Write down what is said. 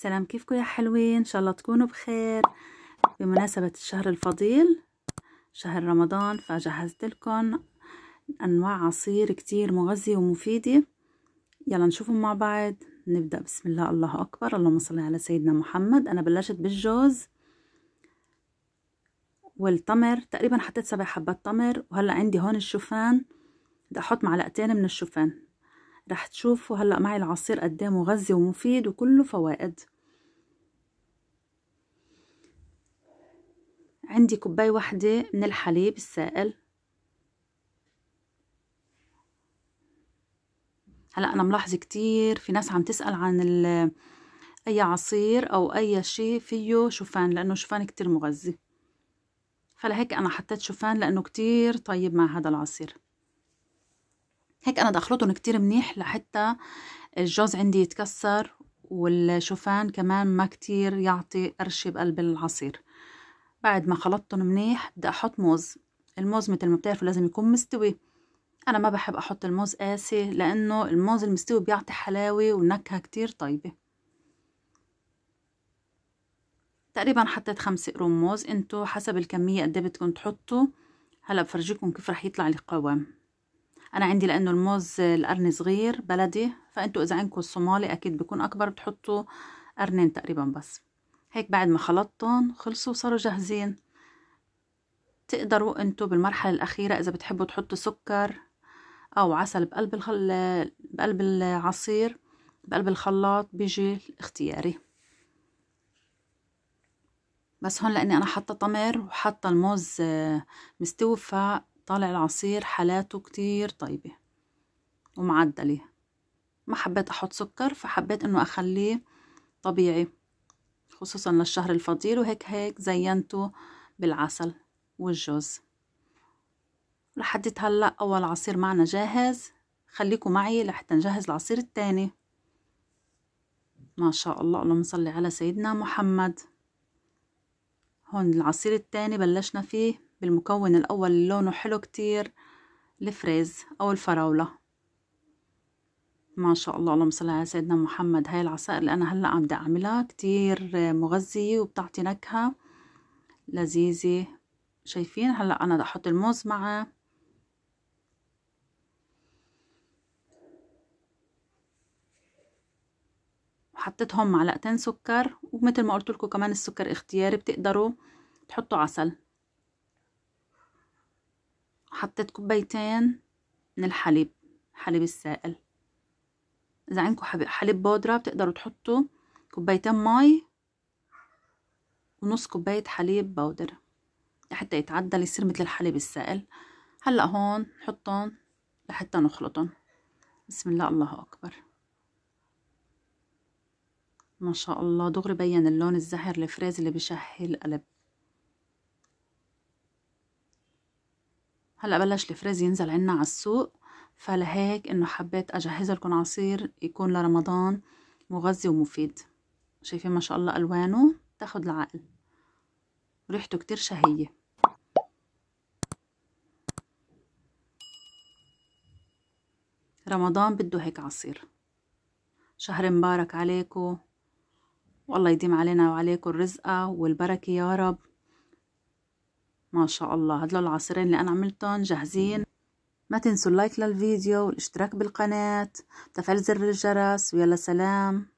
سلام كيفكم يا حلوين ان شاء الله تكونوا بخير بمناسبة الشهر الفضيل شهر رمضان فجهزت لكم انواع عصير كتير مغذية ومفيدة يلا نشوفهم مع بعض نبدأ بسم الله الله اكبر اللهم صل على سيدنا محمد انا بلشت بالجوز والتمر تقريبا حطيت سبع حبات تمر وهلا عندي هون الشوفان بدي احط معلقتين من الشوفان رح تشوفوا هلا معي العصير ايه مغذي ومفيد وكله فوائد عندي كوباية واحدة من الحليب السائل هلا انا ملاحظة كتير في ناس عم تسأل عن ال اي عصير او اي شيء فيه شوفان لانه شوفان كتير مغذي فلهيك انا حطيت شوفان لانه كتير طيب مع هذا العصير هيك أنا بدي أخلطهم كتير منيح لحتى الجوز عندي يتكسر والشوفان كمان ما كتير يعطي قرشة بقلب العصير بعد ما خلطتهم منيح بدي أحط موز الموز مثل ما بتعرفوا لازم يكون مستوي أنا ما بحب أحط الموز قاسي لأنه الموز المستوي بيعطي حلاوة ونكهة كتير طيبة تقريبا حطيت خمس قرون موز انتو حسب الكمية قد إيه بدكم تحطوا هلا بفرجيكم كيف رح يطلع القوام انا عندي لانه الموز القرن صغير بلدي فانتوا اذا عندكم الصومالي اكيد بيكون اكبر بتحطوا قرنين تقريبا بس هيك بعد ما خلطتهم خلصوا وصاروا جاهزين تقدروا انتوا بالمرحله الاخيره اذا بتحبوا تحطوا سكر او عسل بقلب الخل... بقلب العصير بقلب الخلاط بيجي اختياري بس هون لاني انا حاطه تمر وحاطه الموز مستوي طالع العصير حالاته كتير طيبة ومعدلة ما حبيت أحط سكر فحبيت إنه أخليه طبيعي خصوصا للشهر الفضيل وهيك هيك زينته بالعسل والجوز لحد هلا أول عصير معنا جاهز خليكم معي لحتى نجهز العصير التاني ما شاء الله اللهم صلي على سيدنا محمد هون العصير التاني بلشنا فيه بالمكون الأول اللي لونه حلو كتير الفريز أو الفراولة ما شاء الله اللهم صل على سيدنا محمد هاي العصائر اللي أنا هلأ عم بدي أعملها كتير مغذية وبتعطي نكهة لذيذة شايفين هلأ أنا بدي أحط الموز معه حطيتهم معلقتين سكر ومثل ما قلت لكم كمان السكر اختياري بتقدروا تحطوا عسل حطيت كوبايتين من الحليب حليب السائل اذا عندكم حليب بودره بتقدروا تحطوا كوبايتين مي ونص كوبايه حليب بودره لحتى يتعدل يصير مثل الحليب السائل هلا هون نحطهم لحتى نخلطهم بسم الله الله اكبر ما شاء الله دغري بين اللون الزهر الفريز اللي بشهي القلب هلا بلش الفريز ينزل عنا على السوق فلهيك انه حبيت اجهز لكم عصير يكون لرمضان مغذي ومفيد شايفين ما شاء الله الوانه تاخد العقل ريحته كتير شهيه رمضان بده هيك عصير شهر مبارك عليكم والله يديم علينا وعليكم الرزقة والبركة يا رب ما شاء الله هدول العصيرين اللي انا عملتهم جاهزين ما تنسوا اللايك للفيديو والاشتراك بالقناة وتفعيل زر الجرس ويلا سلام